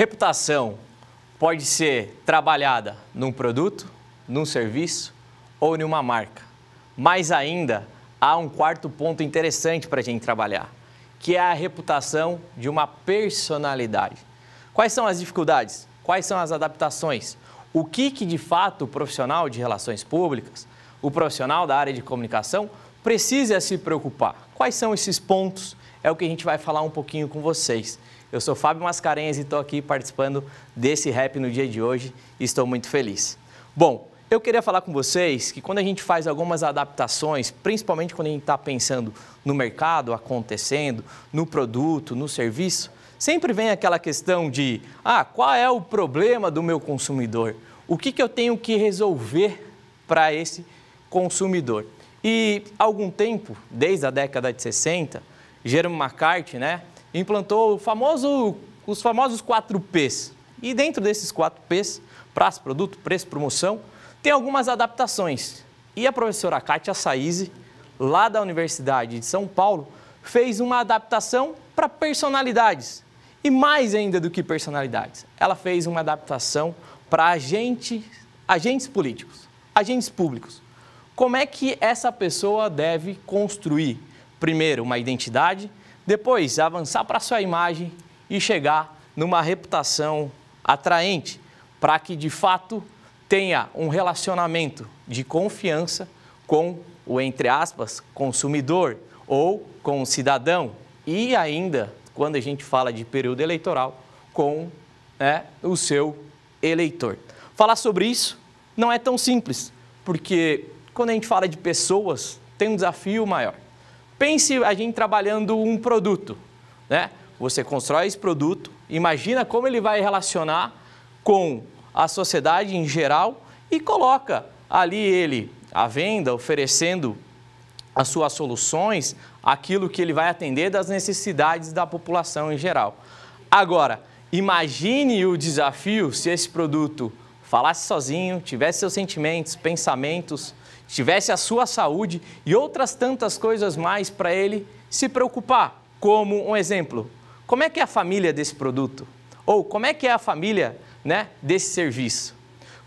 Reputação pode ser trabalhada num produto, num serviço ou em uma marca. Mas ainda há um quarto ponto interessante para a gente trabalhar, que é a reputação de uma personalidade. Quais são as dificuldades? Quais são as adaptações? O que, que de fato o profissional de relações públicas, o profissional da área de comunicação, precisa se preocupar? Quais são esses pontos? É o que a gente vai falar um pouquinho com vocês. Eu sou Fábio Mascarenhas e estou aqui participando desse rap no dia de hoje e estou muito feliz. Bom, eu queria falar com vocês que quando a gente faz algumas adaptações, principalmente quando a gente está pensando no mercado acontecendo, no produto, no serviço, sempre vem aquela questão de: ah, qual é o problema do meu consumidor? O que, que eu tenho que resolver para esse consumidor? E há algum tempo, desde a década de 60, Jerome McCarthy, né? implantou famoso, os famosos 4Ps. E dentro desses 4Ps, prazo, produto, preço, promoção, tem algumas adaptações. E a professora Kátia Saize, lá da Universidade de São Paulo, fez uma adaptação para personalidades. E mais ainda do que personalidades, ela fez uma adaptação para agente, agentes políticos, agentes públicos. Como é que essa pessoa deve construir, primeiro, uma identidade, depois, avançar para sua imagem e chegar numa reputação atraente, para que de fato tenha um relacionamento de confiança com o, entre aspas, consumidor ou com o cidadão. E ainda, quando a gente fala de período eleitoral, com né, o seu eleitor. Falar sobre isso não é tão simples, porque quando a gente fala de pessoas, tem um desafio maior. Pense a gente trabalhando um produto, né? Você constrói esse produto, imagina como ele vai relacionar com a sociedade em geral e coloca ali ele à venda, oferecendo as suas soluções, aquilo que ele vai atender das necessidades da população em geral. Agora, imagine o desafio se esse produto falasse sozinho, tivesse seus sentimentos, pensamentos, tivesse a sua saúde e outras tantas coisas mais para ele se preocupar. Como um exemplo, como é que é a família desse produto? Ou como é que é a família né, desse serviço?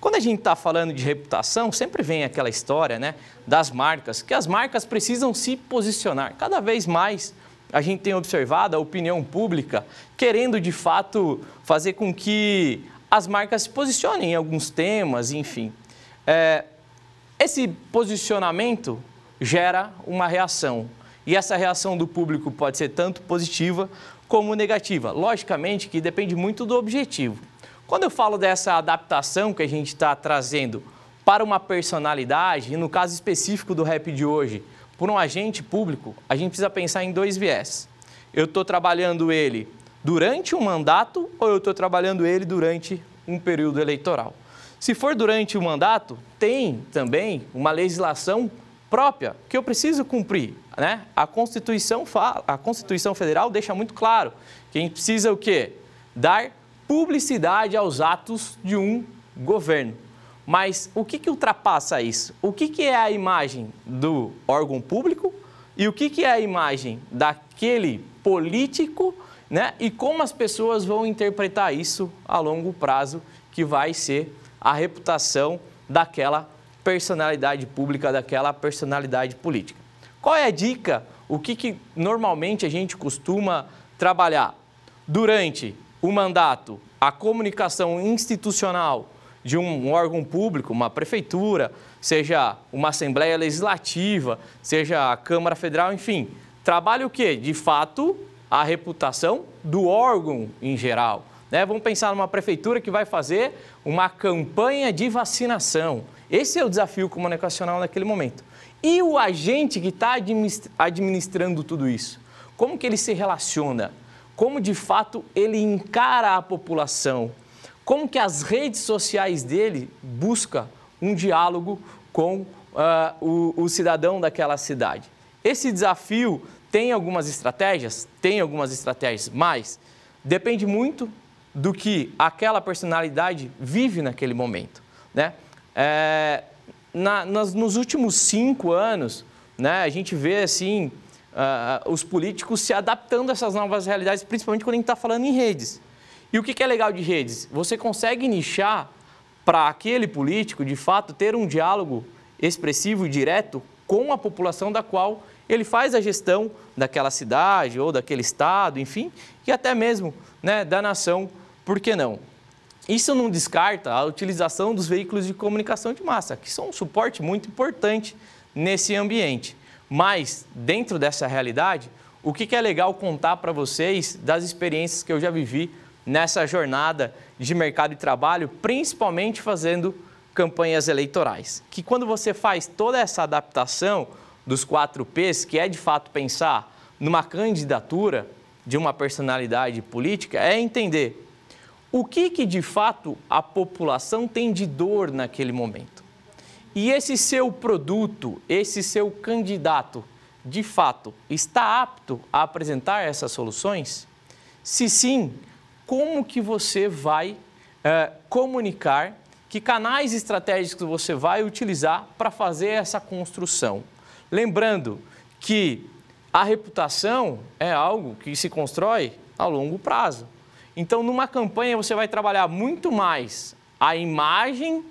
Quando a gente está falando de reputação, sempre vem aquela história né, das marcas, que as marcas precisam se posicionar. Cada vez mais a gente tem observado a opinião pública querendo de fato fazer com que as marcas se posicionem em alguns temas, enfim. É, esse posicionamento gera uma reação. E essa reação do público pode ser tanto positiva como negativa. Logicamente que depende muito do objetivo. Quando eu falo dessa adaptação que a gente está trazendo para uma personalidade, e no caso específico do rap de hoje, por um agente público, a gente precisa pensar em dois viés. Eu estou trabalhando ele durante um mandato ou eu estou trabalhando ele durante um período eleitoral? Se for durante o mandato, tem também uma legislação própria que eu preciso cumprir, né? A Constituição fala, a Constituição Federal deixa muito claro que a gente precisa o quê? Dar publicidade aos atos de um governo. Mas o que, que ultrapassa isso? O que, que é a imagem do órgão público e o que, que é a imagem daquele político, né? E como as pessoas vão interpretar isso a longo prazo, que vai ser a reputação daquela personalidade pública, daquela personalidade política. Qual é a dica? O que, que normalmente a gente costuma trabalhar? Durante o mandato, a comunicação institucional de um órgão público, uma prefeitura, seja uma Assembleia Legislativa, seja a Câmara Federal, enfim. Trabalha o quê? De fato, a reputação do órgão em geral. Né? Vamos pensar numa prefeitura que vai fazer uma campanha de vacinação. Esse é o desafio comunicacional naquele momento. E o agente que está administrando tudo isso? Como que ele se relaciona? Como de fato ele encara a população? Como que as redes sociais dele busca um diálogo com uh, o, o cidadão daquela cidade? Esse desafio tem algumas estratégias? Tem algumas estratégias, mas depende muito do que aquela personalidade vive naquele momento. Né? É, na, nas, nos últimos cinco anos, né, a gente vê assim uh, os políticos se adaptando a essas novas realidades, principalmente quando a gente está falando em redes. E o que, que é legal de redes? Você consegue nichar para aquele político, de fato, ter um diálogo expressivo e direto com a população da qual ele faz a gestão daquela cidade ou daquele estado, enfim, e até mesmo né, da nação por que não? Isso não descarta a utilização dos veículos de comunicação de massa, que são um suporte muito importante nesse ambiente. Mas, dentro dessa realidade, o que é legal contar para vocês das experiências que eu já vivi nessa jornada de mercado e trabalho, principalmente fazendo campanhas eleitorais. Que quando você faz toda essa adaptação dos quatro P's, que é de fato pensar numa candidatura de uma personalidade política, é entender o que, que de fato a população tem de dor naquele momento. E esse seu produto, esse seu candidato, de fato, está apto a apresentar essas soluções? Se sim, como que você vai eh, comunicar, que canais estratégicos você vai utilizar para fazer essa construção? Lembrando que a reputação é algo que se constrói a longo prazo. Então, numa campanha, você vai trabalhar muito mais a imagem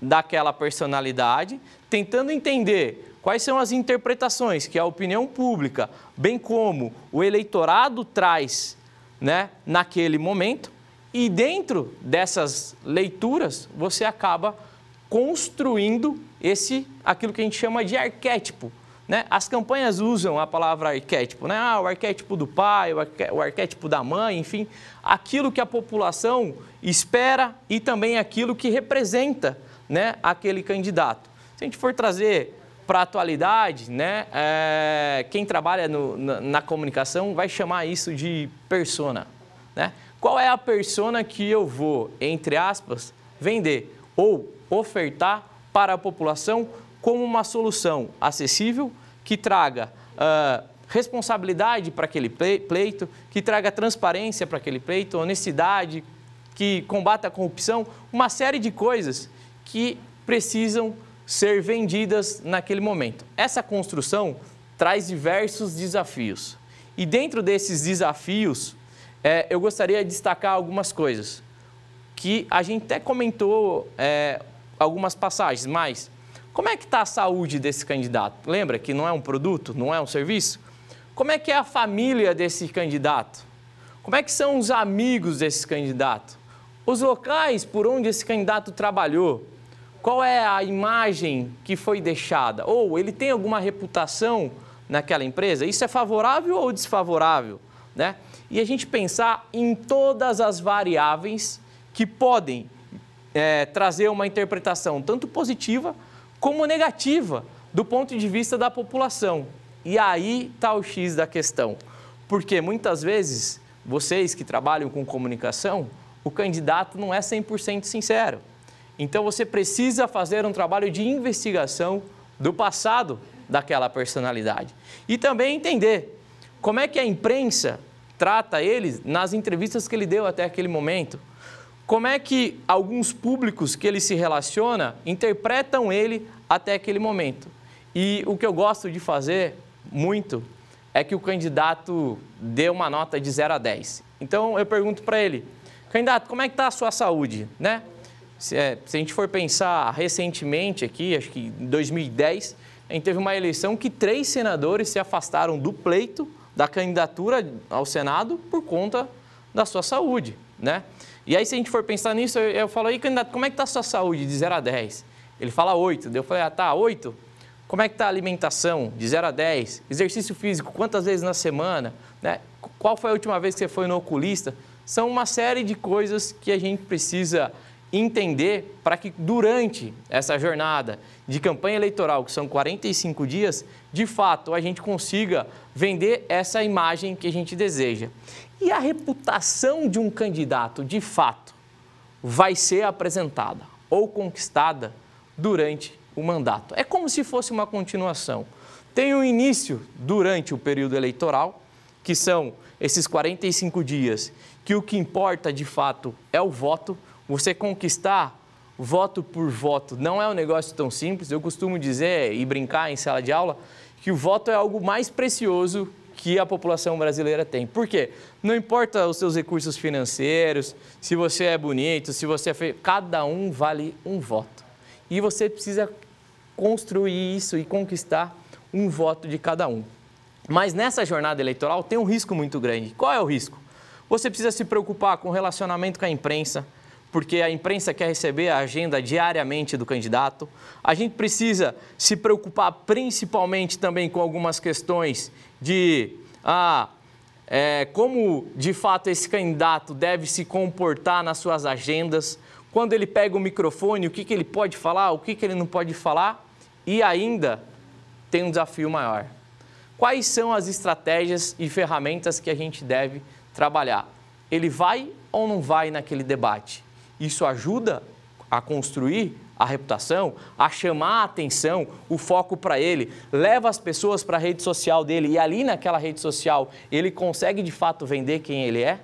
daquela personalidade, tentando entender quais são as interpretações que a opinião pública, bem como o eleitorado traz né, naquele momento. E dentro dessas leituras, você acaba construindo esse aquilo que a gente chama de arquétipo né? As campanhas usam a palavra arquétipo, né? Ah, o arquétipo do pai, o, arquétipo da mãe, enfim, aquilo que a população espera e também aquilo que representa né, aquele candidato. Se a gente for trazer para a atualidade, né, é, quem trabalha no, na, na, comunicação vai chamar isso de persona. Né? Qual é a persona que eu vou, entre aspas, vender ou ofertar para a população como uma solução acessível, que traga uh, responsabilidade para aquele pleito, que traga transparência para aquele pleito, honestidade, que combata a corrupção, uma série de coisas que precisam ser vendidas naquele momento. Essa construção traz diversos desafios. E dentro desses desafios, é, eu gostaria de destacar algumas coisas que a gente até comentou é, algumas passagens, mas como é que está a saúde desse candidato? Lembra que não é um produto, não é um serviço? Como é que é a família desse candidato? Como é que são os amigos desse candidato? Os locais por onde esse candidato trabalhou? Qual é a imagem que foi deixada? Ou ele tem alguma reputação naquela empresa? Isso é favorável ou desfavorável? Né? E a gente pensar em todas as variáveis que podem é, trazer uma interpretação tanto positiva como negativa do ponto de vista da população. E aí está o X da questão. Porque muitas vezes, vocês que trabalham com comunicação, o candidato não é 100% sincero. Então você precisa fazer um trabalho de investigação do passado daquela personalidade. E também entender como é que a imprensa trata ele nas entrevistas que ele deu até aquele momento como é que alguns públicos que ele se relaciona interpretam ele até aquele momento. E o que eu gosto de fazer muito é que o candidato dê uma nota de 0 a 10. Então eu pergunto para ele, candidato, como é que está a sua saúde? Né? Se, é, se a gente for pensar recentemente aqui, acho que em 2010, a gente teve uma eleição que três senadores se afastaram do pleito da candidatura ao Senado por conta da sua saúde. Né? E aí, se a gente for pensar nisso, eu, eu falo, aí, candidato, como é que está a sua saúde de 0 a 10? Ele fala 8. Daí eu falei, ah, tá, 8? Como é que está a alimentação de 0 a 10? Exercício físico, quantas vezes na semana? Né? Qual foi a última vez que você foi no oculista? São uma série de coisas que a gente precisa entender para que durante essa jornada de campanha eleitoral, que são 45 dias, de fato a gente consiga vender essa imagem que a gente deseja. E a reputação de um candidato, de fato, vai ser apresentada ou conquistada durante o mandato. É como se fosse uma continuação. Tem o um início durante o período eleitoral, que são esses 45 dias, que o que importa de fato é o voto. Você conquistar voto por voto não é um negócio tão simples. Eu costumo dizer e brincar em sala de aula que o voto é algo mais precioso que a população brasileira tem. Por quê? Não importa os seus recursos financeiros, se você é bonito, se você é feio, cada um vale um voto. E você precisa construir isso e conquistar um voto de cada um. Mas nessa jornada eleitoral tem um risco muito grande. Qual é o risco? Você precisa se preocupar com o relacionamento com a imprensa, porque a imprensa quer receber a agenda diariamente do candidato. A gente precisa se preocupar principalmente também com algumas questões de ah, é, como de fato esse candidato deve se comportar nas suas agendas, quando ele pega o microfone, o que, que ele pode falar, o que, que ele não pode falar, e ainda tem um desafio maior. Quais são as estratégias e ferramentas que a gente deve trabalhar? Ele vai ou não vai naquele debate? Isso ajuda a construir a reputação, a chamar a atenção, o foco para ele, leva as pessoas para a rede social dele e ali naquela rede social ele consegue de fato vender quem ele é?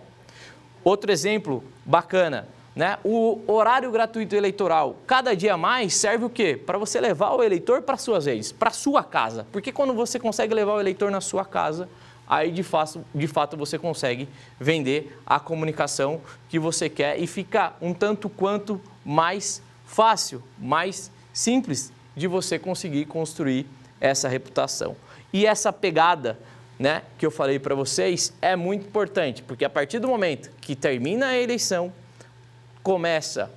Outro exemplo bacana, né? O horário gratuito eleitoral, cada dia mais serve o quê? Para você levar o eleitor para suas redes, para sua casa. Porque quando você consegue levar o eleitor na sua casa, aí de fato, de fato você consegue vender a comunicação que você quer e fica um tanto quanto mais fácil, mais simples de você conseguir construir essa reputação. E essa pegada né, que eu falei para vocês é muito importante, porque a partir do momento que termina a eleição, começa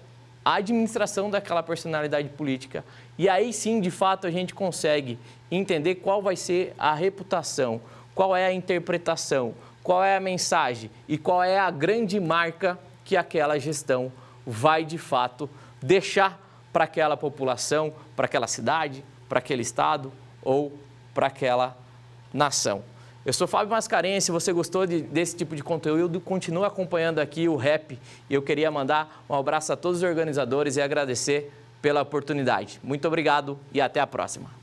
a administração daquela personalidade política. E aí sim, de fato, a gente consegue entender qual vai ser a reputação qual é a interpretação, qual é a mensagem e qual é a grande marca que aquela gestão vai de fato deixar para aquela população, para aquela cidade, para aquele estado ou para aquela nação. Eu sou Fábio Mascarenhas, se você gostou de, desse tipo de conteúdo, continue acompanhando aqui o REP. Eu queria mandar um abraço a todos os organizadores e agradecer pela oportunidade. Muito obrigado e até a próxima.